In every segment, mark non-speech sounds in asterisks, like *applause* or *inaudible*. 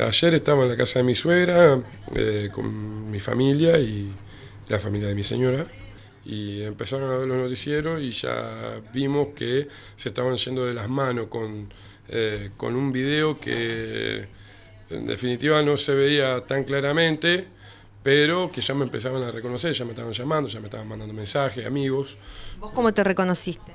Ayer estaba en la casa de mi suegra, eh, con mi familia y la familia de mi señora, y empezaron a ver los noticieros y ya vimos que se estaban yendo de las manos con, eh, con un video que en definitiva no se veía tan claramente, pero que ya me empezaban a reconocer, ya me estaban llamando, ya me estaban mandando mensajes, amigos. ¿Vos cómo te reconociste?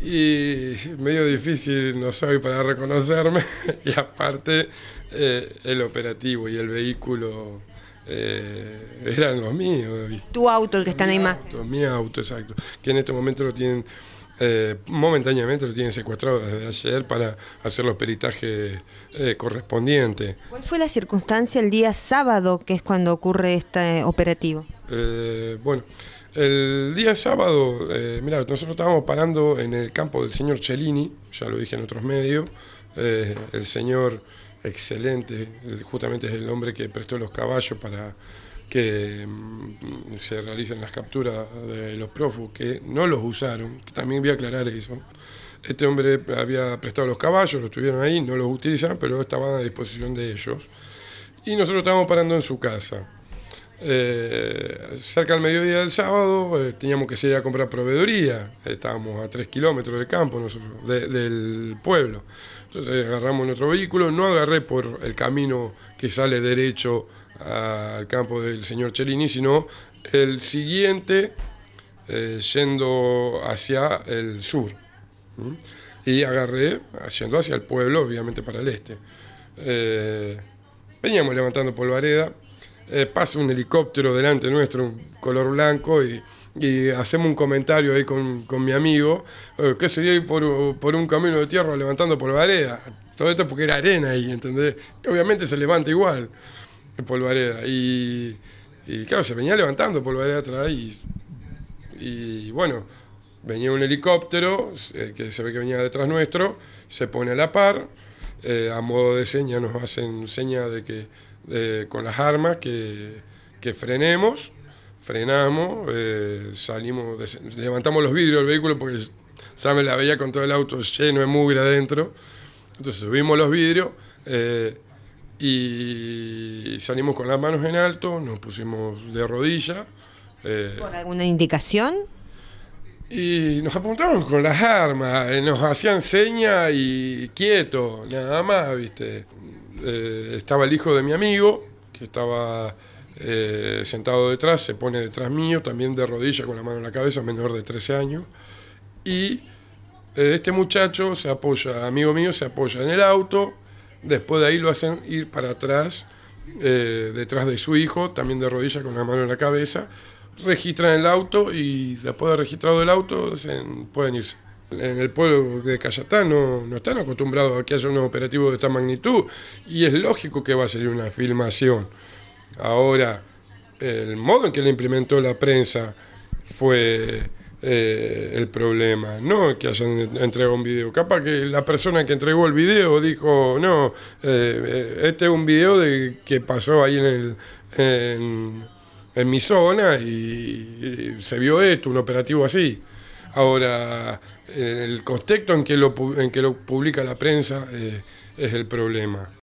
Y medio difícil no soy para reconocerme *laughs* y aparte eh, el operativo y el vehículo eh, eran los míos. Tu auto, el que está en la imagen. mi auto, exacto. Que en este momento lo tienen eh, momentáneamente lo tienen secuestrado desde ayer para hacer los peritajes eh, correspondientes. ¿Cuál fue la circunstancia el día sábado, que es cuando ocurre este eh, operativo? bueno, el día sábado, mira, nosotros estábamos parando en el campo del señor Cellini, ya lo dije en otros medios, el señor excelente, justamente es el hombre que prestó los caballos para que mm, se realizan las capturas de los profus, que no los usaron, también voy a aclarar eso. Este hombre había prestado los caballos, los tuvieron ahí, no los utilizan, pero estaban a disposición de ellos. Y nosotros estábamos parando en su casa. Eh, cerca del mediodía del sábado eh, teníamos que ir a comprar proveeduría, estábamos a tres kilómetros del campo del pueblo. Entonces agarramos nuestro vehículo, no agarré por el camino que sale derecho al campo del señor Cellini, sino el siguiente eh, yendo hacia el sur. Y agarré, yendo hacia el pueblo, obviamente para el este. Eh, veníamos levantando polvareda, eh, pasa un helicóptero delante nuestro, color blanco, y, hacemos un comentario ahí con, con mi amigo, eh, que sería ir por, por, un camino de tierra levantando polvareda. Todo esto porque era arena ahí, ¿entendés? obviamente se levanta igual en Polvareda. Y, claro, se venía levantando Polvareda atrás y, y bueno, venía un helicóptero eh, que se ve que venía detrás nuestro, se pone a la par, eh, a modo de seña nos hacen señas de que con las armas que, que frenemos, frenamos, eh, salimos, levantamos los vidrios del vehículo porque saben la veía con todo el auto lleno de mugre adentro, entonces subimos los vidrios y salimos con las manos en alto, nos pusimos de rodilla. Eh, ¿Por alguna indicación? Y nos apuntamos con las armas, eh, nos hacían seña y quieto, nada más, ¿viste? Eh, estaba el hijo de mi amigo, que estaba sentado detrás, se pone detrás mío, también de rodilla con la mano en la cabeza, menor de 13 años. Y este muchacho se apoya, amigo mío, se apoya en el auto, Después de ahí lo hacen ir para atrás, eh, detrás de su hijo, también de rodillas con la mano en la cabeza. Registran el auto y después de registrado el auto pueden irse. En el pueblo de Cayatán no, están acostumbrados a que haya un operativo de esta magnitud y es lógico que va a salir una filmación. Ahora, el modo en que le implementó la prensa fue eh, el problema, no que hayan entregado un video. Capaz que la persona que entregó el video dijo, no, eh, este es un video de que pasó ahí en, en, mi zona y, se vio esto, un operativo así. Ahora, el contexto en que lo, en que lo publica la prensa eh, es el problema.